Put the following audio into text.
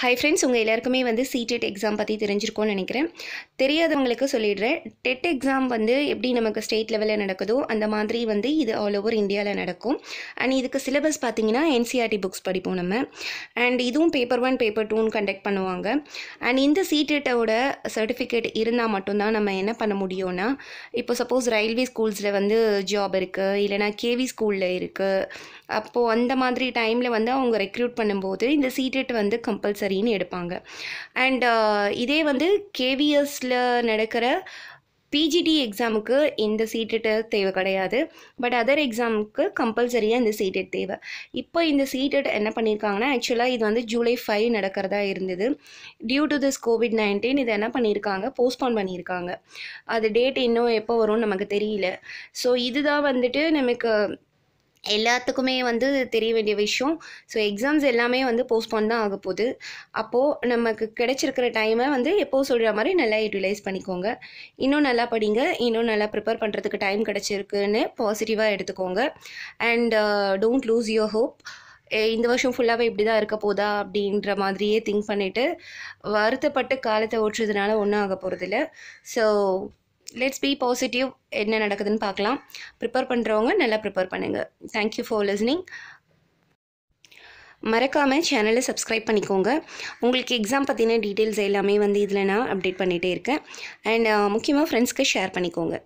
hi friends உங்கள் எல்லாருக்குமே வந்து சிடெட் எக்ஸாம் e பற்றி தெரிஞ்சிருக்கோன்னு நினைக்கிறேன் தெரியாதவங்களுக்கு சொல்லிடுறேன் டெட் எக்ஸாம் e வந்து எப்படி நமக்கு ஸ்டேட் லெவலில் நடக்குதோ அந்த மாதிரி வந்து இது ஆல் ஓவர் இந்தியாவில் நடக்கும் அண்ட் இதுக்கு சிலபஸ் பார்த்தீங்கன்னா என்சிஆர்டி புக்ஸ் e படிப்போம் நம்ம அண்ட் இதுவும் பேப்பர் ஒன் பேப்பர் டூன்னு கண்டக்ட் பண்ணுவாங்க அண்ட் இந்த சீட்டெட்டோட சர்டிஃபிகேட் இருந்தால் மட்டும்தான் நம்ம என்ன பண்ண முடியும்னா இப்போ சப்போஸ் ரயில்வே ஸ்கூல்ஸில் வந்து ஜாப் இருக்குது இல்லைனா கேவி ஸ்கூலில் இருக்குது அப்போது அந்த மாதிரி டைமில் வந்து அவங்க ரெக்ரூட் பண்ணும்போது இந்த சிடெட் வந்து கம்பல்சரி சரின்னு எடுப்பாங்க அண்ட் uh, இதே வந்து கேவிஎஸில் நடக்கிற பிஜிடி எக்ஸாமுக்கு இந்த சீட்டெட்டு தேவை கிடையாது பட் அதர் எக்ஸாமுக்கு கம்பல்சரியாக இந்த சீட்டெட் தேவை இப்போ இந்த சீட்டெட் என்ன பண்ணியிருக்காங்கன்னா ஆக்சுவலாக இது வந்து ஜூலை ஃபைவ் நடக்கிறதா இருந்தது due to this covid nineteen இதை என்ன பண்ணியிருக்காங்க போஸ்ட்போன் பண்ணியிருக்காங்க அது டேட் இன்னும் எப்போ வரும்னு நமக்கு தெரியல ஸோ இதுதான் வந்துட்டு நமக்கு எல்லாத்துக்குமே வந்து தெரிய வேண்டிய விஷயம் ஸோ எக்ஸாம்ஸ் எல்லாமே வந்து போஸ்ட்போன் தான் ஆக போகுது அப்போது நமக்கு கிடைச்சிருக்கிற டைமை வந்து எப்போ சொல்கிற மாதிரி நல்லா யூட்டிலைஸ் பண்ணிக்கோங்க இன்னும் நல்லா படிங்க இன்னும் நல்லா ப்ரிப்பேர் பண்ணுறதுக்கு டைம் கிடச்சிருக்குன்னு பாசிட்டிவாக எடுத்துக்கோங்க and don't lose your hope இந்த வருஷம் ஃபுல்லாகவே இப்படி தான் இருக்க போதா அப்படின்ற மாதிரியே திங்க் பண்ணிவிட்டு வருத்தப்பட்டு காலத்தை ஓட்டுறதுனால ஒன்றும் ஆக போகிறதில்ல ஸோ லெட்ஸ் பி பாசிட்டிவ் என்ன நடக்குதுன்னு பார்க்கலாம் ப்ரிப்பேர் பண்ணுறவங்க நல்லா ப்ரிப்பேர் பண்ணுங்கள் தேங்க்யூ ஃபார் லிஸ்னிங் மறக்காமல் சேனலை சப்ஸ்கிரைப் பண்ணிக்கோங்க உங்களுக்கு எக்ஸாம் பற்றின டீட்டெயில்ஸ் எல்லாமே வந்து இதில் நான் அப்டேட் பண்ணிகிட்டே இருக்கேன் அண்ட் முக்கியமாக ஃப்ரெண்ட்ஸ்க்கு ஷேர் பண்ணிக்கோங்க